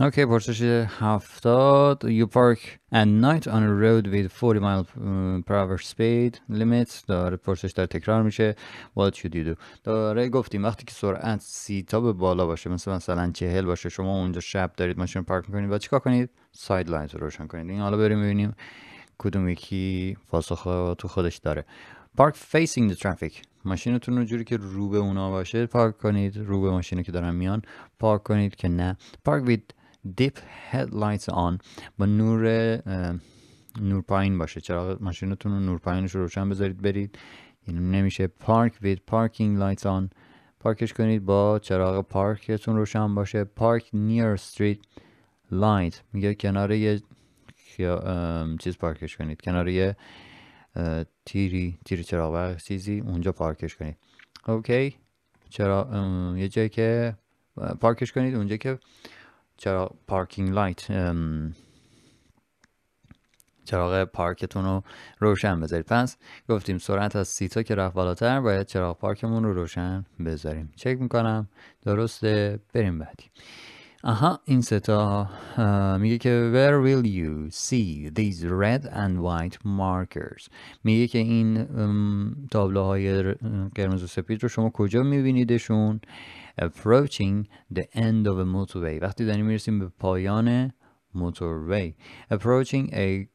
اوکی پرسش هفتاد یو پارک at night on رود road with 40 مایل uh, per hour speed لیمیت داره پرسش داره تکرار میشه What should you do داره گفتیم وقتی که سرعت سی تا به بالا باشه مثل مثلا چهل باشه شما اونجا شب دارید ماشین پارک میکنید و چیکار کنید ساید لاینز رو روشن کنید این حالا بریم ببینیم کدوم یکی پاسخ تو خودش داره پارک فیسینگ دی ترافیک ماشینتون رو جوری که رو به اونا باشه پارک کنید روبه ماشینی که دارن میان پارک کنید که نه پارک وید دیپ هدلایتس آن با نور نور پایین باشه چراغ ماشینتون رو نور پایینش رو روشن بذارید برید یعنی نمیشه پارک وید پارکینگ لایتس آن پارکش کنید با چراغ پارکتون روشن باشه پارک نیر استریت لایت میگه کنار یه چیز پارکش کنید کنار یه تیری تیری چراغ چیزی اونجا پارکش کنید اوکی چرا یه جایی که پارکش کنید اونجا که چرا پارکینگ لایت چراغ پارکتون رو روشن بذارید پس گفتیم سرعت از سی تا که رفت بالاتر باید چراغ پارکمون رو روشن بذاریم چک میکنم درسته بریم بعدی آها این ستا میگه که where will you see these red and white markers میگه که این تابلوهای قرمز و سپید رو شما کجا میبینیدشون approaching the end of a motorway وقتی داریم میرسیم به پایان motorway approaching a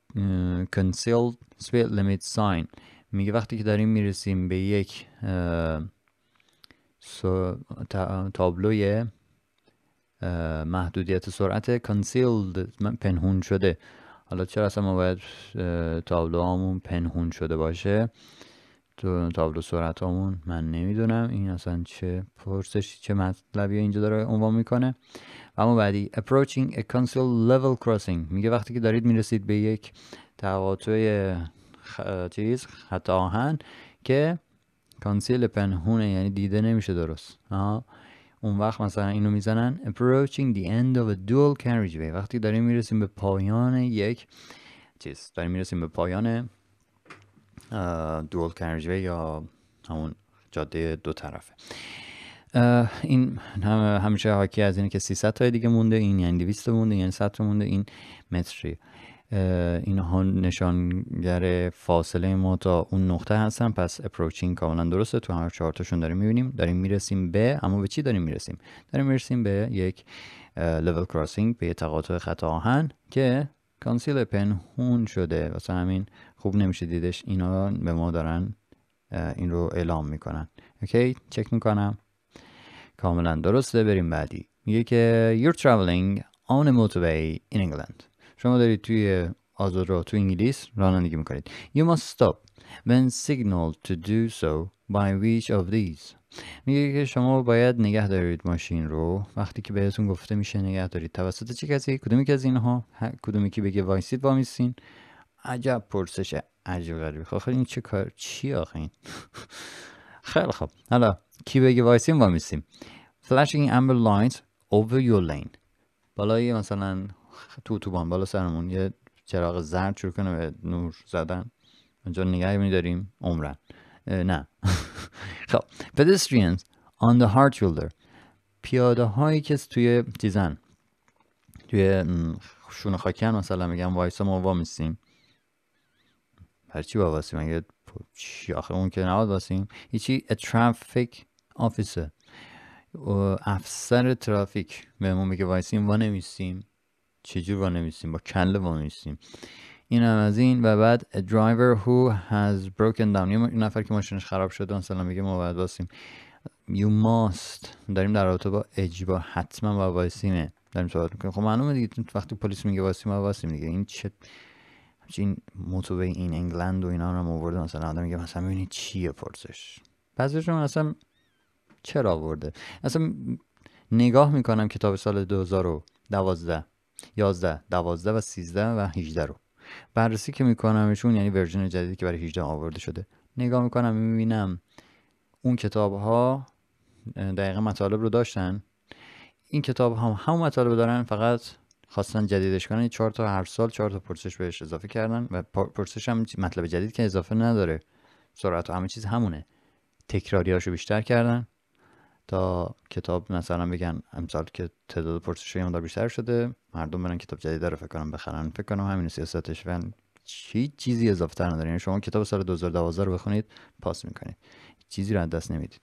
concealed speed limit sign میگه وقتی که داریم میرسیم به یک uh, تابلوی محدودیت سرعت concealed پنهون شده حالا چرا اصلا ما باید تابلو پنهون شده باشه تو تابلو سرعتامون من نمیدونم این اصلا چه پرسشی چه مطلبی اینجا داره عنوان میکنه اما بعدی approaching a console level crossing میگه وقتی که دارید میرسید به یک تقاطع چیز حتی آهن که کانسیل پنهونه یعنی دیده نمیشه درست اون وقت مثلا اینو میزنن approaching the end of a dual carriageway وقتی داریم میرسیم به پایان یک چیز داریم میرسیم به پایان دوال کرجوی یا همون جاده دو طرفه این هم همیشه حاکی از اینه که 300 تا دیگه مونده این یعنی 200 مونده یعنی 100 مونده این متری ها نشانگر فاصله ما تا اون نقطه هستن پس اپروچینگ کاملا درسته تو هر چهارتاشون داریم میبینیم داریم میرسیم به اما به چی داریم میرسیم داریم میرسیم به یک لول کراسینگ به تقاطع خط آهن که کانسیل پنهون شده واسه همین خوب نمیشه دیدش اینا به ما دارن این رو اعلام میکنن اوکی چک میکنم کاملا درسته بریم بعدی میگه که you're traveling on a motorway in England شما دارید توی آزاد را تو انگلیس رانندگی میکنید you must stop when signaled to do so by which of these میگه که شما باید نگه دارید ماشین رو وقتی که بهتون گفته میشه نگه دارید توسط چه کسی کدومی که از اینها کدومی که بگه وایسید وامیسین عجب پرسش عجب غریبی خب،, خب این چه کار چی آخه این خیلی خب حالا کی بگه وایسیم وامیسیم flashing amber lights over your lane بالای مثلا تو اتوبان بالا سرمون یه چراغ زرد شروع کنه به نور زدن اونجا نگاهی میداریم عمرن نه خب pedestrians on the hard shoulder پیاده هایی که توی تیزن توی شونه خاکی مثلا میگم وایسا ما وامیسیم هرچی با اگه مگه چی آخه اون که واسیم هیچی ترافیک آفیسه افسر ترافیک به ما میگه وایسیم وا نمیستیم چجور وا نمیستیم با کله وا نمیستیم این هم از این و بعد a driver who has broken down یه نفر که ماشینش خراب شده سلام میگه ما باید باسیم you must داریم در رابطه با اجبار حتما با وایسیمه داریم صحبت میکنیم خب معلومه دیگه وقتی پلیس میگه واسیم ما واسیم دیگه این چه همچین موتوبه این انگلند و اینا رو هم آورده مثلا آدم میگه مثلا ببینید چیه پرسش بعضیشون اصلا چرا آورده اصلا نگاه میکنم کتاب سال 2012 11 12 و 13 و 18 رو بررسی که میکنمشون یعنی ورژن جدیدی که برای 18 آورده شده نگاه میکنم میبینم اون کتاب ها دقیقه مطالب رو داشتن این کتاب هم همون مطالب دارن فقط خواستن جدیدش کنن چهار تا هر سال چهار تا پرسش بهش اضافه کردن و پرسش هم مطلب جدید که اضافه نداره سرعت و همه چیز همونه تکراری تکراریاشو بیشتر کردن تا کتاب مثلا بگن امسال که تعداد پرسش های بیشتر شده مردم برن کتاب جدید رو فکر کنم بخرن فکر کنم همین سیاستش و چی چیزی اضافه تر نداره یعنی شما کتاب سال 2012 رو بخونید پاس میکنید چیزی رو دست نمیدید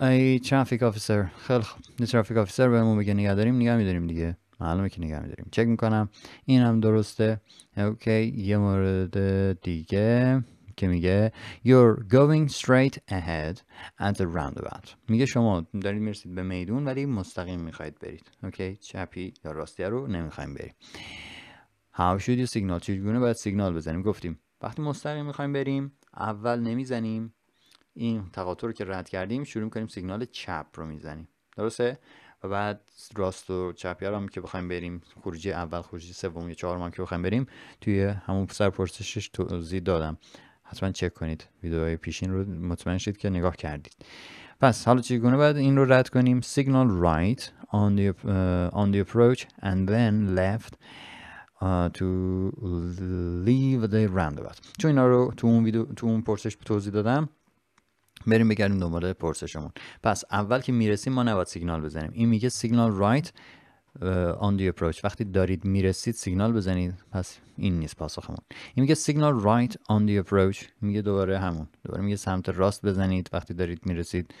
ای ترافیک آفیسر خیلی خوب ترافیک آفیسر بهمون بگه نگه داریم میداریم دیگه معلومه که نگه میداریم چک میکنم این هم درسته اوکی یه مورد دیگه که میگه You're going straight ahead at the roundabout میگه شما دارید میرسید به میدون ولی مستقیم میخواید برید اوکی چپی یا راستی رو نمیخوایم بریم How should you signal باید سیگنال بزنیم گفتیم وقتی مستقیم میخوایم بریم اول نمیزنیم این تقاطر رو که رد کردیم شروع میکنیم سیگنال چپ رو میزنیم درسته و بعد راست و چپ هم که بخوایم بریم خروجی اول خروجی سوم یا چهارم که بخوایم بریم توی همون سر پرسشش توضیح دادم حتما چک کنید ویدیوهای پیشین رو مطمئن شید که نگاه کردید پس حالا چگونه باید این رو رد کنیم سیگنال رایت on the, uh, on the approach and then left uh, to leave the roundabout چون اینا رو تو اون, ویدیو، تو اون پرسش توضیح دادم بریم بگردیم دنبال پرسشمون پس اول که میرسیم ما نباید سیگنال بزنیم این میگه سیگنال رایت آن دی اپروچ وقتی دارید میرسید سیگنال بزنید پس این نیست پاسخمون این میگه سیگنال رایت آن دی اپروچ میگه دوباره همون دوباره میگه سمت راست بزنید وقتی دارید میرسید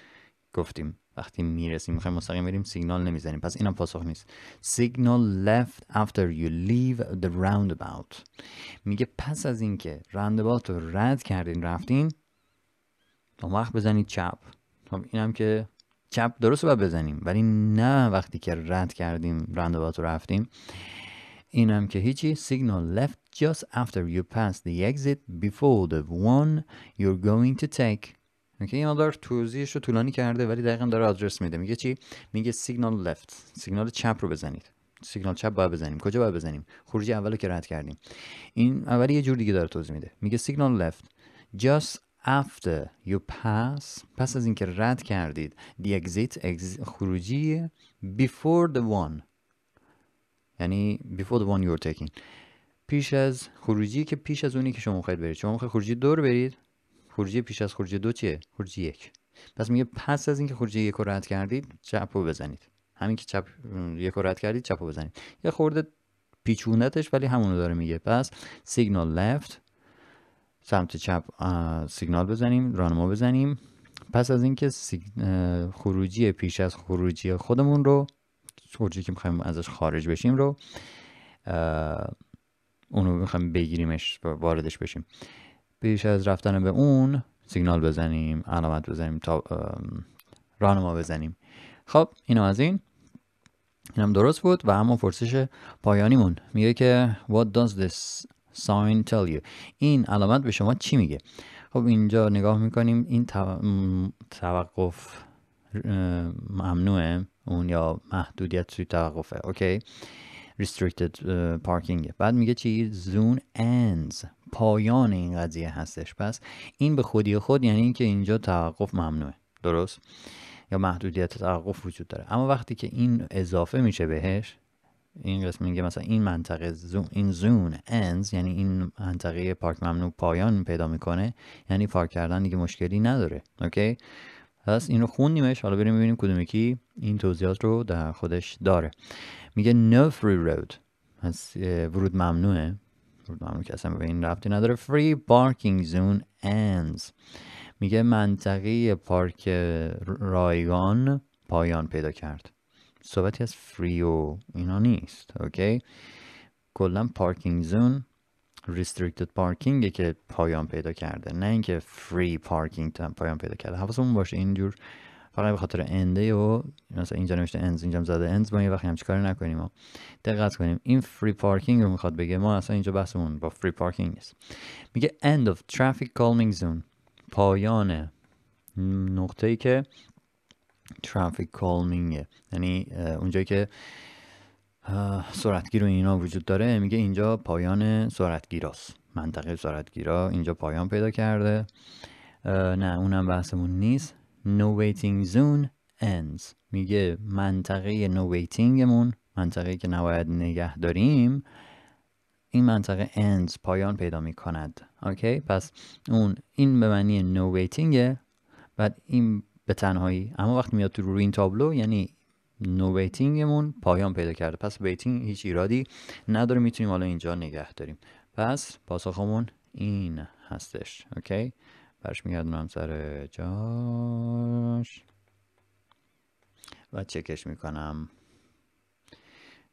گفتیم وقتی میرسیم میخوایم مستقیم بریم سیگنال نمیزنیم پس اینم پاسخ نیست سیگنال left after you leave the roundabout میگه پس از اینکه راندبات رو رد کردین رفتین اون وقت بزنید چپ خب اینم که چپ درست باید بزنیم ولی نه وقتی که رد کردیم با رو رفتیم اینم که هیچی سیگنال left just after you pass the exit before the one you're going to take اوکی این آدار توضیحش رو طولانی کرده ولی دقیقا داره آدرس میده میگه چی میگه سیگنال left سیگنال چپ رو بزنید سیگنال چپ باید بزنیم کجا باید بزنیم خروجی اولو که رد کردیم این اولی یه جور دیگه داره توضیح میده میگه سیگنال left just after you pass پس از اینکه رد کردید the exit, exit خروجی before the one یعنی before the one you're taking پیش از خروجی که پیش از اونی که شما میخواید برید شما میخواید خروجی دو برید خروجی پیش از خروجی دو چیه خروجی یک پس میگه پس از اینکه خروجی یک رو رد کردید چپ رو بزنید همین که چپ یک رو رد کردید چپ رو بزنید یه خورده پیچونتش ولی همونو داره میگه پس سیگنال left سمت چپ سیگنال بزنیم رانما بزنیم پس از اینکه خروجی پیش از خروجی خودمون رو خروجی که میخوایم ازش خارج بشیم رو اونو میخوایم بگیریمش واردش بشیم پیش از رفتن به اون سیگنال بزنیم علامت بزنیم تا راهنما بزنیم خب اینو از این اینم درست بود و اما پرسش پایانیمون میگه که what does this sign tell you این علامت به شما چی میگه خب اینجا نگاه میکنیم این توقف ممنوعه اون یا محدودیت توی توقفه اوکی restricted uh, parking بعد میگه چی زون ends پایان این قضیه هستش پس این به خودی خود یعنی اینکه اینجا توقف ممنوعه درست یا محدودیت توقف وجود داره اما وقتی که این اضافه میشه بهش این میگه مثلا این منطقه زون این زون انز یعنی این منطقه پارک ممنوع پایان پیدا میکنه یعنی پارک کردن دیگه مشکلی نداره اوکی پس این رو خوندیمش حالا بریم ببینیم کدوم یکی این توضیحات رو در خودش داره میگه نو free road پس ورود ممنوعه ورود ممنوع که اصلا به این رفتی نداره فری parking زون ends میگه منطقه پارک رایگان پایان پیدا کرد صحبتی از فری و اینا نیست اوکی کلا پارکینگ زون ریستریکتد پارکینگ که پایان پیدا کرده نه اینکه فری پارکینگ پایان پیدا کرده حواسمون باشه اینجور فقط به خاطر انده و مثلا اینجا نوشته انز اینجا زده انز ما یه وقتی همچی کاری نکنیم دقت کنیم این فری پارکینگ رو میخواد بگه ما اصلا اینجا بحثمون با فری پارکینگ نیست میگه end of traffic calming zone پایان ای که ترافیک کالمینگه یعنی اونجایی که سرعتگیر و اینا وجود داره میگه اینجا پایان سرعتگیراست منطقه سرعتگیرا اینجا پایان پیدا کرده نه اونم بحثمون نیست No waiting zone ends میگه منطقه نو ویتینگمون منطقه که نباید نگه داریم این منطقه ends پایان پیدا می کند اوکی پس اون این به معنی نو ویتینگ بعد این به تنهایی اما وقتی میاد تو روی این تابلو یعنی نو ویتینگمون پایان پیدا کرده پس ویتینگ هیچ ایرادی نداره میتونیم حالا اینجا نگه داریم پس پاسخمون این هستش اوکی برش میگردونم سر جاش و چکش میکنم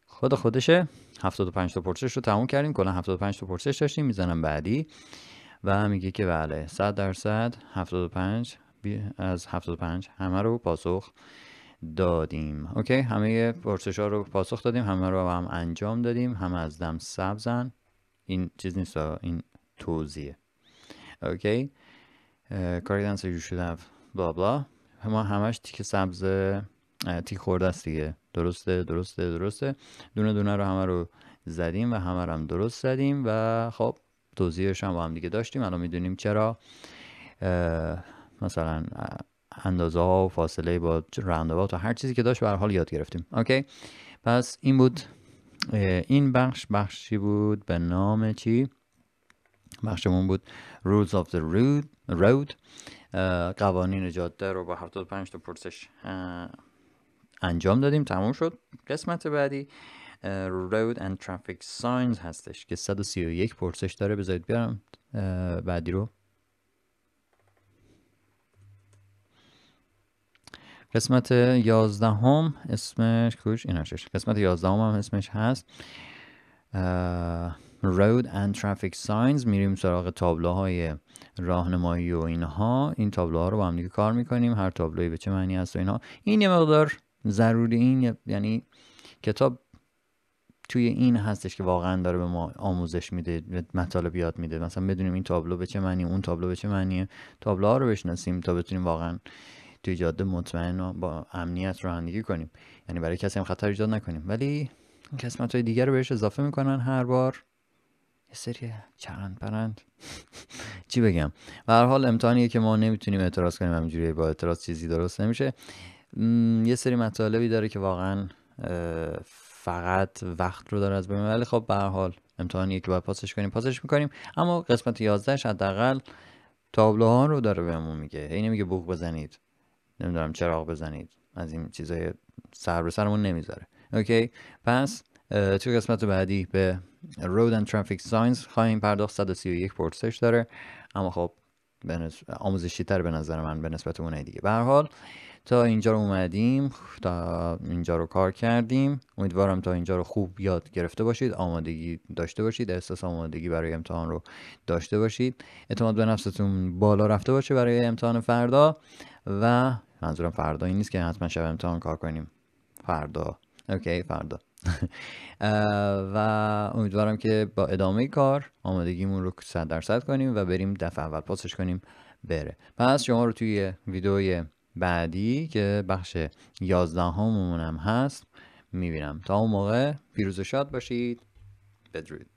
خود خودشه 75 تا پرسش رو تموم کردیم کلا 75 تا پرسش داشتیم میزنم بعدی و میگه که بله 100 درصد 75 از 75 همه رو پاسخ دادیم اوکی همه پرسش ها رو پاسخ دادیم همه رو هم انجام دادیم همه از دم سبزن این چیز نیست این توضیح اوکی کاری جو شده بلا بلا ما همش تیک سبز تیک خورده است دیگه درسته درسته درسته دونه دونه رو همه رو زدیم و همه رو هم درست زدیم و خب توضیحش هم با هم دیگه داشتیم الان میدونیم چرا مثلا اندازه ها و فاصله با راندابات و هر چیزی که داشت به حال یاد گرفتیم اوکی پس این بود این بخش بخشی بود به نام چی بخشمون بود Rules of the Road قوانین جاده رو با 75 تا پرسش انجام دادیم تموم شد قسمت بعدی Road and Traffic Signs هستش که 131 پرسش داره بذارید بیارم بعدی رو قسمت یازدهم اسمش کوش این قسمت یازدهم هم اسمش هست رود and ترافیک ساینز میریم سراغ تابلوهای راهنمایی و اینها این تابلوها رو با هم دیگه کار میکنیم هر تابلوی به چه معنی هست و اینها این یه مقدار ضروری این یعنی کتاب توی این هستش که واقعا داره به ما آموزش میده مطالب یاد میده مثلا بدونیم این تابلو به چه معنی اون تابلو به چه معنیه تابلوها رو بشناسیم تا بتونیم واقعا توی جاده مطمئن با امنیت رانندگی کنیم یعنی برای کسی هم خطر ایجاد نکنیم ولی قسمت های دیگر رو بهش اضافه میکنن هر بار یه سری چرند پرند چی بگم و هر حال امتحانیه که ما نمیتونیم اعتراض کنیم همینجوری با اعتراض چیزی درست نمیشه یه سری مطالبی داره که واقعا فقط وقت رو داره از بین ولی خب به هر حال امتحانیه که باید پاسش کنیم پاسش میکنیم اما قسمت 11 حداقل تابلوها رو داره بهمون میگه اینو میگه بوق بزنید نمیدونم چراغ بزنید از این چیزای سر به سرمون نمیذاره اوکی پس توی قسمت بعدی به رود and ترافیک ساینس خواهیم پرداخت 131 پرسش داره اما خب آموزشی تر به نظر من به نسبت اونه دیگه به تا اینجا رو اومدیم تا اینجا رو کار کردیم امیدوارم تا اینجا رو خوب یاد گرفته باشید آمادگی داشته باشید احساس آمادگی برای امتحان رو داشته باشید اعتماد به نفستون بالا رفته باشه برای امتحان فردا و منظورم فردا این نیست که حتما شب امتحان کار کنیم فردا اوکی فردا و امیدوارم که با ادامه کار آمادگیمون رو 100 درصد کنیم و بریم دفعه اول پاسش کنیم بره پس شما رو توی ویدیوی بعدی که بخش یازدهممون هم هست میبینم تا اون موقع پیروز شاد باشید بدرود